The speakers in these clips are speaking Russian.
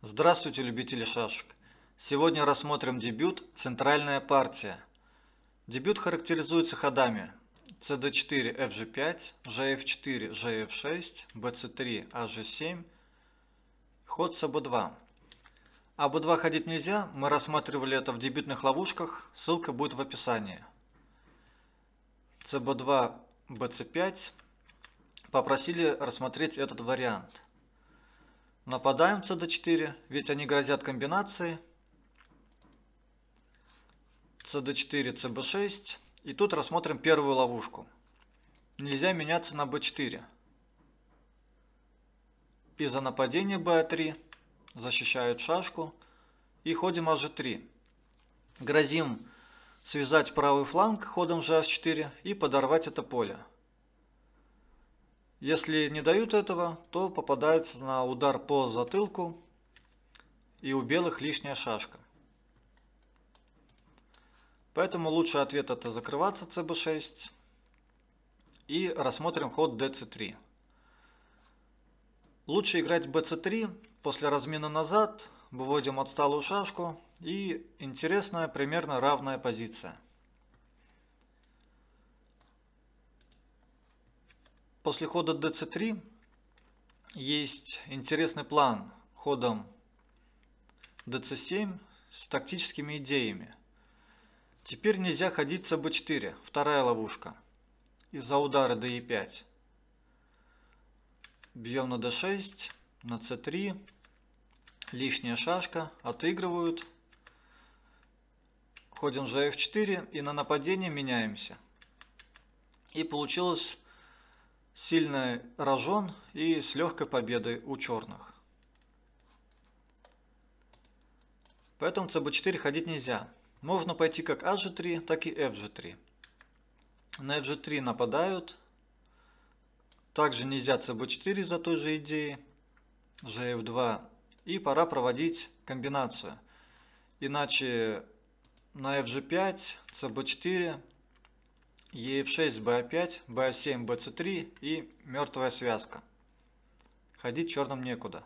Здравствуйте, любители шашек! Сегодня рассмотрим дебют «Центральная партия». Дебют характеризуется ходами cd4, fg5, gf4, gf6, bc3, ag7, ход с ab2. b 2 ходить нельзя, мы рассматривали это в дебютных ловушках, ссылка будет в описании. cb2, bc5, попросили рассмотреть этот вариант – Нападаем cd4, ведь они грозят комбинацией. cd4, cb6. И тут рассмотрим первую ловушку. Нельзя меняться на b4. из за нападения b3 защищают шашку. И ходим hg3. А Грозим связать правый фланг ходом gh4 а и подорвать это поле. Если не дают этого, то попадается на удар по затылку и у белых лишняя шашка. Поэтому лучший ответ это закрываться cb6 и рассмотрим ход dc3. Лучше играть bc3, после размена назад, выводим отсталую шашку и интересная примерно равная позиция. После хода dc3 есть интересный план ходом dc7 с тактическими идеями. Теперь нельзя ходить с b4, э вторая ловушка, из-за удара d5. Бьем на d6, на c3, лишняя шашка, отыгрывают. Ходим же f4 и на нападение меняемся. И получилось сильно рожен и с легкой победой у черных. Поэтому cb4 ходить нельзя. Можно пойти как hg3, а так и fg3. На fg3 нападают. Также нельзя cb4 за той же идеи. gf2. И пора проводить комбинацию. Иначе на fg5, cb4 Е6, Б5, Б7, БЦ3 и мертвая связка. Ходить черным некуда.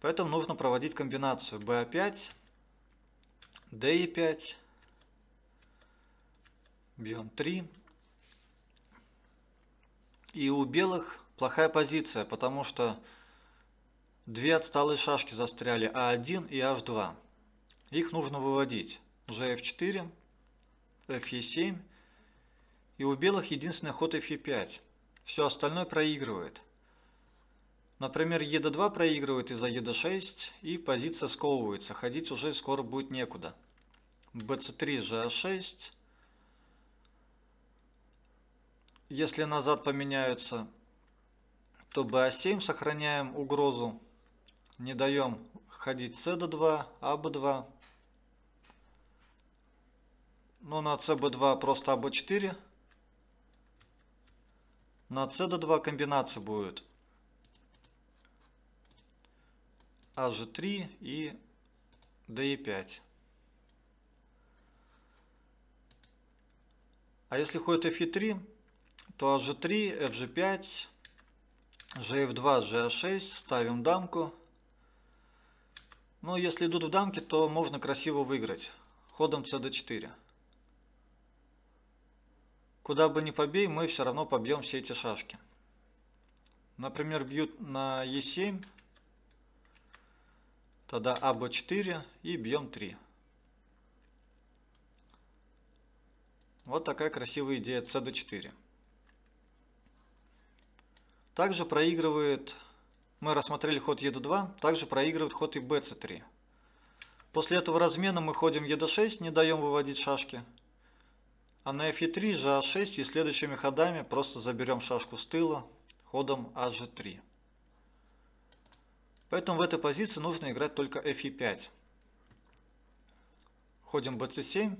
Поэтому нужно проводить комбинацию Б5, ДЕ5, бьем 3. И у белых плохая позиция, потому что две отсталые шашки застряли, А1 и H2. Их нужно выводить. Уже F4, fe7, и у белых единственный ход fe5. Все остальное проигрывает. Например, e 2 проигрывает из-за e 6 и позиция сковывается, ходить уже скоро будет некуда. bc3, gh6. Если назад поменяются, то ba7, а сохраняем угрозу, не даем ходить c 2 ab 2 но ну, на cb2 просто аб4. На cd2 комбинация будет аж3 и de5. А если ходит f3, то аж3, fg5, gf2, ga6, ставим дамку. Но ну, если идут в дамки, то можно красиво выиграть ходом cd4. Куда бы ни побей, мы все равно побьем все эти шашки. Например, бьют на e7, тогда а b4 и бьем 3. Вот такая красивая идея cd4. Также проигрывает, мы рассмотрели ход ед2, также проигрывает ход и bc3. После этого размена мы ходим ед6, не даем выводить шашки. А на f3, g6 и следующими ходами просто заберем шашку с тыла ходом hg3. А Поэтому в этой позиции нужно играть только f5. Ходим bc7,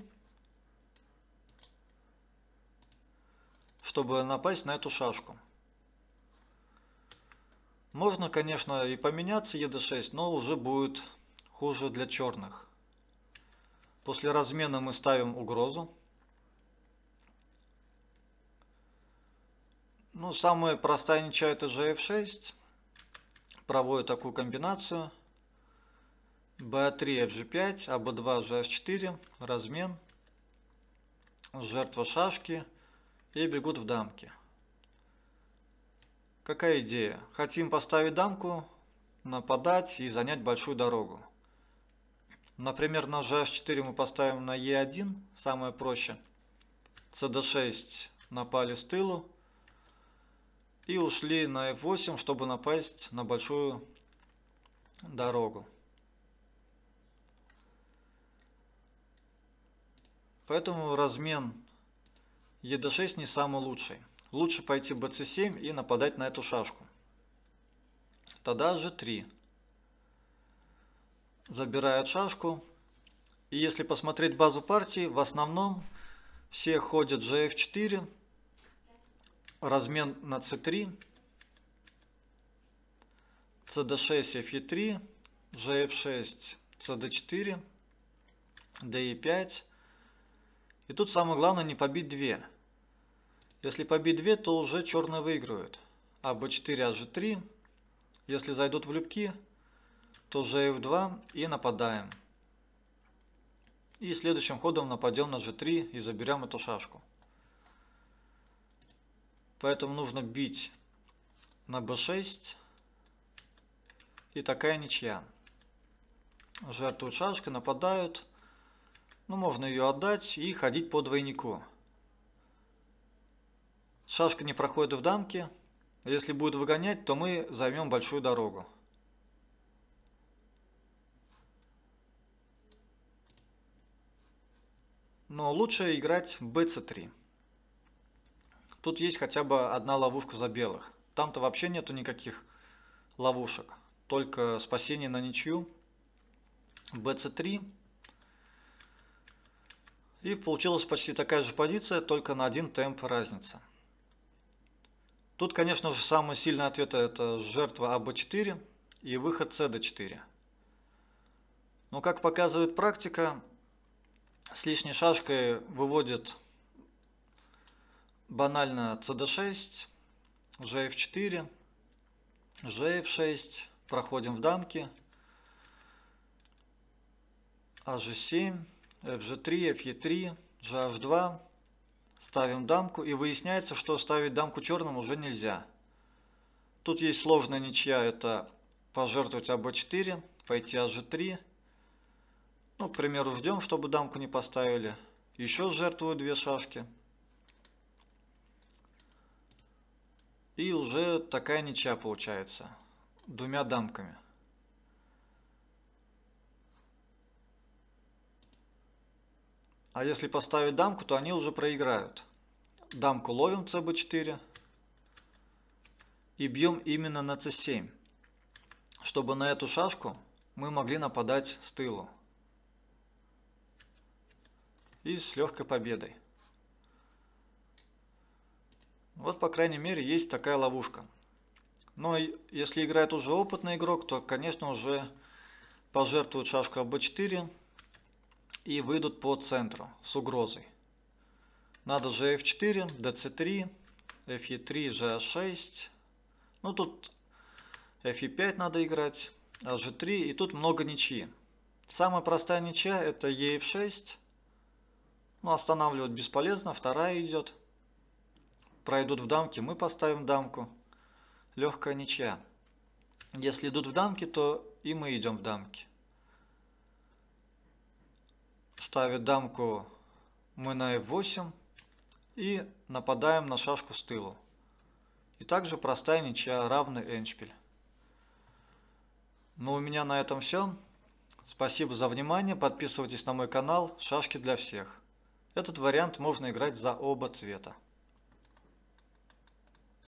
чтобы напасть на эту шашку. Можно, конечно, и поменяться ед6, но уже будет хуже для черных. После размена мы ставим угрозу. Ну, самая простая ничья это же f6. Проводит такую комбинацию. b3, fg5, а b2, gh4. Размен. Жертва шашки. И бегут в дамки. Какая идея? Хотим поставить дамку, нападать и занять большую дорогу. Например, на gh4 мы поставим на e1, самое проще. cd6 напали с тылу, и ушли на f8, чтобы напасть на большую дорогу. Поэтому размен ед6 не самый лучший. Лучше пойти bc7 и нападать на эту шашку. Тогда g3. Забирает шашку. И если посмотреть базу партии, в основном все ходят gf4, размен на c3, cd6, fe3, gf6, cd4, de5. И тут самое главное не побить 2. Если побить 2, то уже черные выиграют. А b4, а g3. Если зайдут в любки, то gf2 и нападаем. И следующим ходом нападем на g3 и заберем эту шашку. Поэтому нужно бить на b6. И такая ничья. Жертву шашки нападают. Ну, можно ее отдать и ходить по двойнику. Шашка не проходит в дамке. Если будет выгонять, то мы займем большую дорогу. Но лучше играть bc3. Тут есть хотя бы одна ловушка за белых. Там-то вообще нету никаких ловушек. Только спасение на ничью. bc 3 И получилась почти такая же позиция, только на один темп разница. Тут, конечно же, самый сильный ответ это жертва АБ4 и выход СД4. Но, как показывает практика, с лишней шашкой выводит банально cd6, gf4, gf6, проходим в дамки, hg7, fg3, fe3, gh2, ставим дамку и выясняется, что ставить дамку черным уже нельзя. Тут есть сложная ничья, это пожертвовать АБ4, пойти АЖ3. Ну, к примеру, ждем, чтобы дамку не поставили. Еще жертвую две шашки. И уже такая ничья получается. Двумя дамками. А если поставить дамку, то они уже проиграют. Дамку ловим cb4. И бьем именно на c7. Чтобы на эту шашку мы могли нападать с тылу. И с легкой победой. Вот, по крайней мере, есть такая ловушка. Но если играет уже опытный игрок, то, конечно, уже пожертвуют шашку b 4 и выйдут по центру с угрозой. Надо же F4, DC3, FE3, g 6 Ну, тут FE5 надо играть, AG3, а и тут много ничьи. Самая простая ничья это EF6. Ну, останавливать бесполезно, вторая идет пройдут в дамки, мы поставим дамку. Легкая ничья. Если идут в дамки, то и мы идем в дамки. Ставит дамку мы на f8 и нападаем на шашку с тылу. И также простая ничья, равный эндшпиль. Ну, у меня на этом все. Спасибо за внимание, подписывайтесь на мой канал «Шашки для всех». Этот вариант можно играть за оба цвета.